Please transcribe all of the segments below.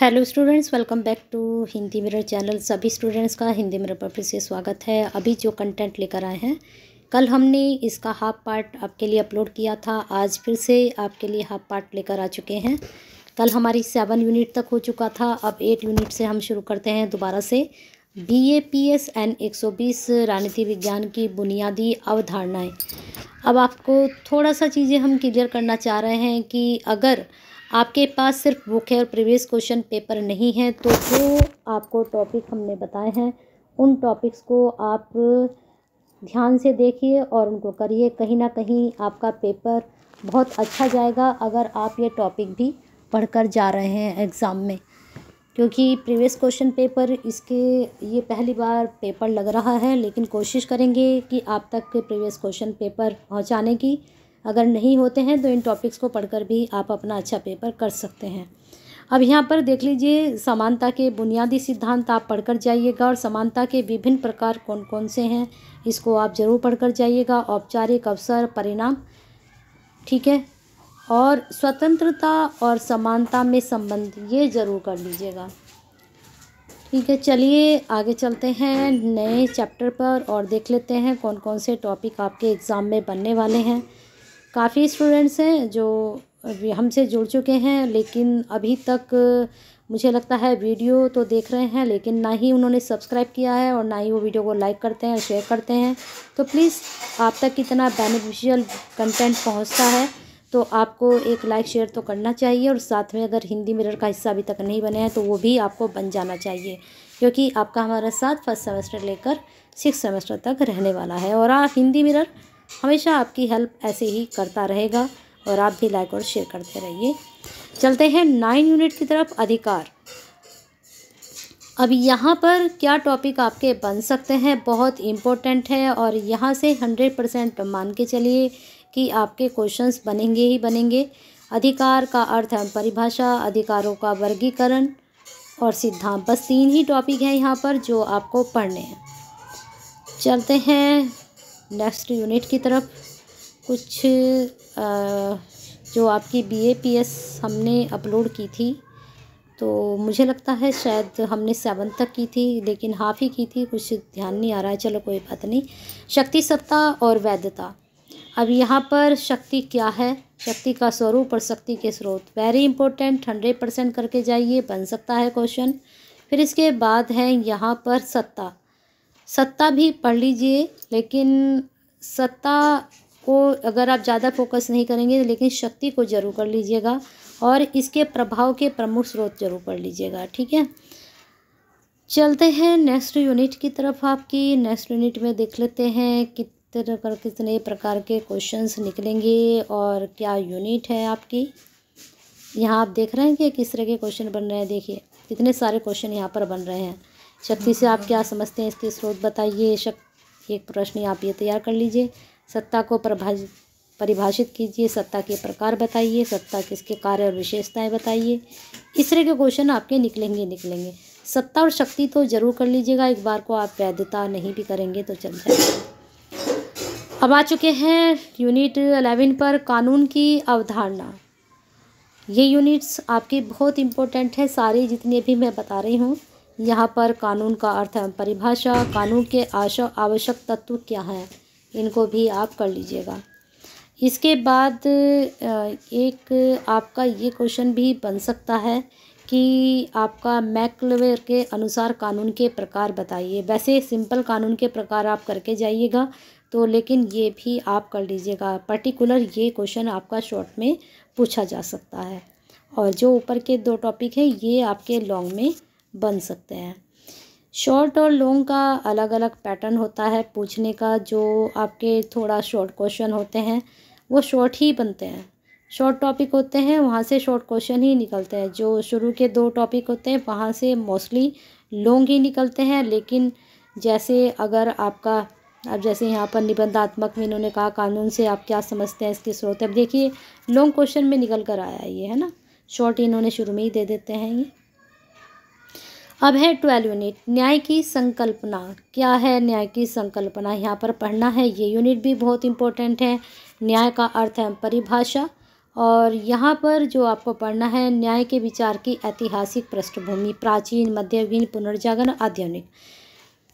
hello students welcome back to Hindi mirror channel सभी students का Hindi mirror पर फिर से स्वागत है अभी जो कंटेंट लेकर आए हैं कल हमने इसका हाफ पार्ट आपके लिए अपलोड किया था आज फिर से आपके लिए हाफ पार्ट लेकर आ चुके हैं कल हमारी सेवन यूनिट तक हो चुका था अब एट यूनिट से हम शुरू करते हैं दोबारा से B A P S N एक सौ बीस राजनीति विज्ञान की बुनियादी अवधारणाएँ अब आपको थोड़ा सा चीज़ें हम क्लियर करना चाह रहे हैं कि अगर आपके पास सिर्फ बुक है और प्रीवियस क्वेश्चन पेपर नहीं है तो जो आपको टॉपिक हमने बताए हैं उन टॉपिक्स को आप ध्यान से देखिए और उनको करिए कहीं ना कहीं आपका पेपर बहुत अच्छा जाएगा अगर आप ये टॉपिक भी पढ़कर जा रहे हैं एग्ज़ाम में क्योंकि प्रीवियस क्वेश्चन पेपर इसके ये पहली बार पेपर लग रहा है लेकिन कोशिश करेंगे कि आप तक प्रीवियस क्वेश्चन पेपर पहुँचाने की अगर नहीं होते हैं तो इन टॉपिक्स को पढ़कर भी आप अपना अच्छा पेपर कर सकते हैं अब यहाँ पर देख लीजिए समानता के बुनियादी सिद्धांत आप पढ़कर जाइएगा और समानता के विभिन्न प्रकार कौन कौन से हैं इसको आप ज़रूर पढ़कर जाइएगा औपचारिक अवसर परिणाम ठीक है और स्वतंत्रता और समानता में संबंध ये ज़रूर कर लीजिएगा ठीक है चलिए आगे चलते हैं नए चैप्टर पर और देख लेते हैं कौन कौन से टॉपिक आपके एग्ज़ाम में बनने वाले हैं काफ़ी स्टूडेंट्स हैं जो हमसे जुड़ चुके हैं लेकिन अभी तक मुझे लगता है वीडियो तो देख रहे हैं लेकिन ना ही उन्होंने सब्सक्राइब किया है और ना ही वो वीडियो को लाइक करते हैं शेयर करते हैं तो प्लीज़ आप तक कितना बेनिफिशियल कंटेंट पहुंचता है तो आपको एक लाइक शेयर तो करना चाहिए और साथ में अगर हिंदी मिरर का हिस्सा अभी तक नहीं बने हैं तो वो भी आपको बन जाना चाहिए क्योंकि आपका हमारा साथ फर्स्ट सेमेस्टर लेकर सिक्स सेमेस्टर तक रहने वाला है और आप हिंदी मिरर हमेशा आपकी हेल्प ऐसे ही करता रहेगा और आप भी लाइक और शेयर करते रहिए चलते हैं नाइन यूनिट की तरफ अधिकार अब यहाँ पर क्या टॉपिक आपके बन सकते हैं बहुत इम्पोर्टेंट है और यहाँ से हंड्रेड परसेंट मान के चलिए कि आपके क्वेश्चंस बनेंगे ही बनेंगे अधिकार का अर्थ है परिभाषा अधिकारों का वर्गीकरण और सिद्धांत बस तीन ही टॉपिक हैं यहाँ पर जो आपको पढ़ने हैं चलते हैं नेक्स्ट यूनिट की तरफ कुछ आ, जो आपकी बी ए पी एस हमने अपलोड की थी तो मुझे लगता है शायद हमने सेवन तक की थी लेकिन हाफ ही की थी कुछ ध्यान नहीं आ रहा है चलो कोई बात नहीं शक्ति सत्ता और वैधता अब यहाँ पर शक्ति क्या है शक्ति का स्वरूप और शक्ति के स्रोत वेरी इंपॉर्टेंट हंड्रेड परसेंट करके जाइए बन सकता है क्वेश्चन फिर इसके बाद है यहाँ पर सत्ता सत्ता भी पढ़ लीजिए लेकिन सत्ता को अगर आप ज़्यादा फोकस नहीं करेंगे लेकिन शक्ति को ज़रूर कर लीजिएगा और इसके प्रभाव के प्रमुख स्रोत जरूर पढ़ लीजिएगा ठीक है चलते हैं नेक्स्ट यूनिट की तरफ आपकी नेक्स्ट यूनिट में देख लेते हैं कितने पर कितने प्रकार के क्वेश्चंस निकलेंगे और क्या यूनिट है आपकी यहाँ आप देख रहे हैं कि किस तरह के क्वेश्चन बन रहे हैं देखिए कितने सारे क्वेश्चन यहाँ पर बन रहे हैं शक्ति से आप क्या समझते हैं इसके स्रोत बताइए शक एक प्रश्न आप ये तैयार कर लीजिए सत्ता को प्रभाजित परिभाषित कीजिए सत्ता के प्रकार बताइए सत्ता किसके कार्य और विशेषताएं बताइए इस तरह के क्वेश्चन आपके निकलेंगे निकलेंगे सत्ता और शक्ति तो जरूर कर लीजिएगा एक बार को आप वैधता नहीं भी करेंगे तो चल जाएगा अब आ चुके हैं यूनिट अलेवन पर कानून की अवधारणा ये यूनिट्स आपकी बहुत इम्पोर्टेंट है सारे जितने भी मैं बता रही हूँ यहाँ पर कानून का अर्थ है परिभाषा कानून के आशा आवश्यक तत्व क्या हैं इनको भी आप कर लीजिएगा इसके बाद एक आपका ये क्वेश्चन भी बन सकता है कि आपका मैकलवेर के अनुसार कानून के प्रकार बताइए वैसे सिंपल कानून के प्रकार आप करके जाइएगा तो लेकिन ये भी आप कर लीजिएगा पर्टिकुलर ये क्वेश्चन आपका शॉर्ट में पूछा जा सकता है और जो ऊपर के दो टॉपिक हैं ये आपके लॉन्ग में बन सकते हैं शॉर्ट और लॉन्ग का अलग अलग पैटर्न होता है पूछने का जो आपके थोड़ा शॉर्ट क्वेश्चन होते हैं वो शॉर्ट ही बनते हैं शॉर्ट टॉपिक होते हैं वहाँ से शॉर्ट क्वेश्चन ही निकलते हैं जो शुरू के दो टॉपिक होते हैं वहाँ से मोस्टली लॉन्ग ही निकलते हैं लेकिन जैसे अगर आपका अब जैसे यहाँ पर निबंधात्मक में इन्होंने कहा कानून से आप क्या समझते हैं इसके स्रोत अब देखिए लॉन्ग क्वेश्चन में निकल कर आया ये है ना शॉर्ट इन्होंने शुरू में ही दे देते हैं ये अब है ट्वेल्व यूनिट न्याय की संकल्पना क्या है न्याय की संकल्पना यहाँ पर पढ़ना है ये यूनिट भी बहुत इंपॉर्टेंट है न्याय का अर्थ है परिभाषा और यहाँ पर जो आपको पढ़ना है न्याय के विचार की ऐतिहासिक पृष्ठभूमि प्राचीन मध्यवीन पुनर्जागरण आधुनिक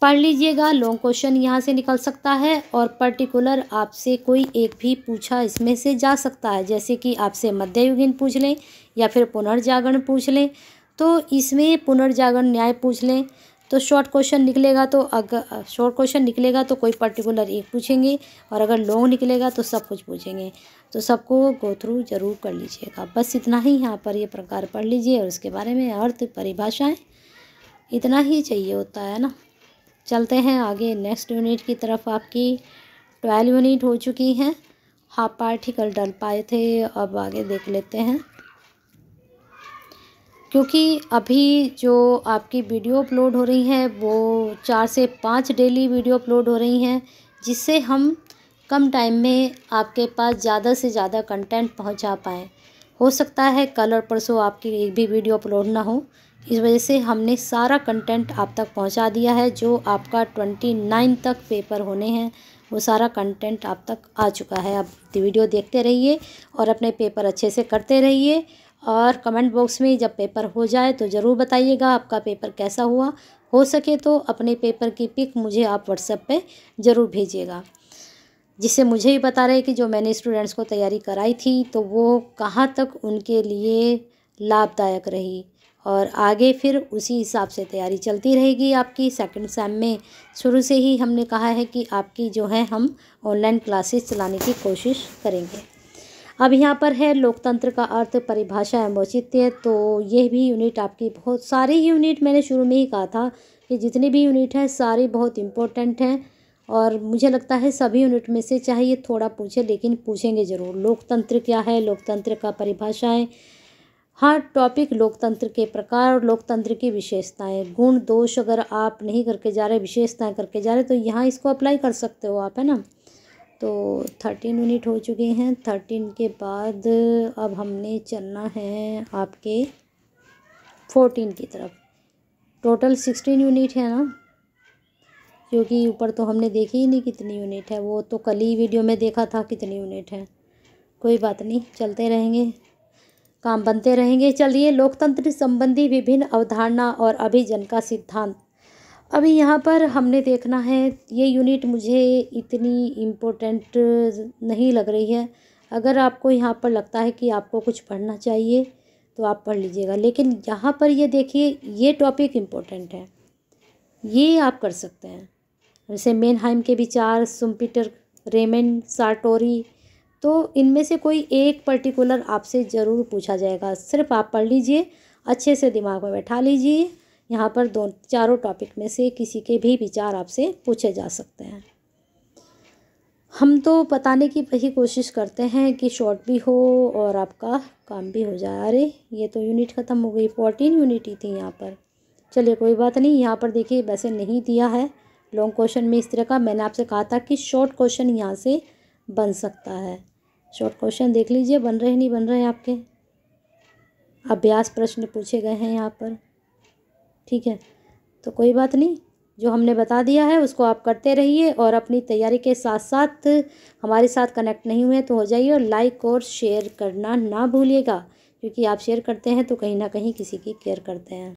पढ़ लीजिएगा लॉन्ग क्वेश्चन यहाँ से निकल सकता है और पर्टिकुलर आपसे कोई एक भी पूछा इसमें से जा सकता है जैसे कि आपसे मध्ययुगीन पूछ लें या फिर पुनर्जागरण पूछ लें तो इसमें पुनर्जागरण न्याय पूछ लें तो शॉर्ट क्वेश्चन निकलेगा तो अगर शॉर्ट क्वेश्चन निकलेगा तो कोई पर्टिकुलर एक पूछेंगे और अगर लॉन्ग निकलेगा तो सब कुछ पूछेंगे तो सबको गो थ्रू जरूर कर लीजिएगा बस इतना ही यहाँ पर ये प्रकार पढ़ लीजिए और उसके बारे में अर्थ परिभाषाएँ इतना ही चाहिए होता है ना चलते हैं आगे नेक्स्ट यूनिट की तरफ आपकी ट्वेल्व यूनिट हो चुकी हैं हाफ पार्टिकल डल पाए थे अब आगे देख लेते हैं क्योंकि अभी जो आपकी वीडियो अपलोड हो रही है वो चार से पाँच डेली वीडियो अपलोड हो रही हैं जिससे हम कम टाइम में आपके पास ज़्यादा से ज़्यादा कंटेंट पहुंचा पाएँ हो सकता है कल और परसों आपकी एक भी वीडियो अपलोड ना हो इस वजह से हमने सारा कंटेंट आप तक पहुंचा दिया है जो आपका ट्वेंटी नाइन तक पेपर होने हैं वो सारा कंटेंट आप तक आ चुका है आप वीडियो देखते रहिए और अपने पेपर अच्छे से करते रहिए और कमेंट बॉक्स में जब पेपर हो जाए तो ज़रूर बताइएगा आपका पेपर कैसा हुआ हो सके तो अपने पेपर की पिक मुझे आप व्हाट्सएप पे ज़रूर भेजिएगा जिससे मुझे ही बता रहे कि जो मैंने स्टूडेंट्स को तैयारी कराई थी तो वो कहाँ तक उनके लिए लाभदायक रही और आगे फिर उसी हिसाब से तैयारी चलती रहेगी आपकी सेकंड सेम में शुरू से ही हमने कहा है कि आपकी जो है हम ऑनलाइन क्लासेस चलाने की कोशिश करेंगे अब यहाँ पर है लोकतंत्र का अर्थ परिभाषा एवं औचित्य तो ये भी यूनिट आपकी बहुत सारी यूनिट मैंने शुरू में ही कहा था कि जितनी भी यूनिट है सारी बहुत इम्पोर्टेंट हैं और मुझे लगता है सभी यूनिट में से चाहे ये थोड़ा पूछे लेकिन पूछेंगे ज़रूर लोकतंत्र क्या है लोकतंत्र का परिभाषाएँ हर टॉपिक लोकतंत्र के प्रकार और लोकतंत्र की विशेषताएं गुण दोष अगर आप नहीं करके जा रहे विशेषताएं करके जा रहे तो यहाँ इसको अप्लाई कर सकते हो आप है ना तो थर्टीन मिनट हो चुके हैं थर्टीन के बाद अब हमने चलना है आपके फोर्टीन की तरफ टोटल सिक्सटीन यूनिट है ना क्योंकि ऊपर तो हमने देखी ही नहीं कितनी यूनिट है वो तो कल ही वीडियो में देखा था कितनी यूनिट है कोई बात नहीं चलते रहेंगे काम बनते रहेंगे चलिए लोकतंत्र संबंधी विभिन्न अवधारणा और अभिजन का सिद्धांत अभी यहाँ पर हमने देखना है ये यूनिट मुझे इतनी इम्पोर्टेंट नहीं लग रही है अगर आपको यहाँ पर लगता है कि आपको कुछ पढ़ना चाहिए तो आप पढ़ लीजिएगा लेकिन यहाँ पर ये देखिए ये टॉपिक इम्पोर्टेंट है ये आप कर सकते हैं जैसे मेनहाइम के विचार सुम्पीटर रेमन सार्टोरी तो इनमें से कोई एक पर्टिकुलर आपसे ज़रूर पूछा जाएगा सिर्फ आप पढ़ लीजिए अच्छे से दिमाग में बैठा लीजिए यहाँ पर दो चारों टॉपिक में से किसी के भी विचार आपसे पूछे जा सकते हैं हम तो बताने की वही कोशिश करते हैं कि शॉर्ट भी हो और आपका काम भी हो जाए अरे ये तो यूनिट ख़त्म हो गई फोर्टीन यूनिट ही थी यहाँ पर चलिए कोई बात नहीं यहाँ पर देखिए वैसे नहीं दिया है लॉन्ग क्वेश्चन में इस तरह का मैंने आपसे कहा था कि शॉर्ट क्वेश्चन यहाँ से बन सकता है शॉर्ट क्वेश्चन देख लीजिए बन रहे नहीं बन रहे आपके अभ्यास प्रश्न पूछे गए हैं यहाँ पर ठीक है तो कोई बात नहीं जो हमने बता दिया है उसको आप करते रहिए और अपनी तैयारी के साथ साथ हमारे साथ कनेक्ट नहीं हुए तो हो जाइए और लाइक और शेयर करना ना भूलिएगा क्योंकि आप शेयर करते हैं तो कहीं ना कहीं किसी की केयर करते हैं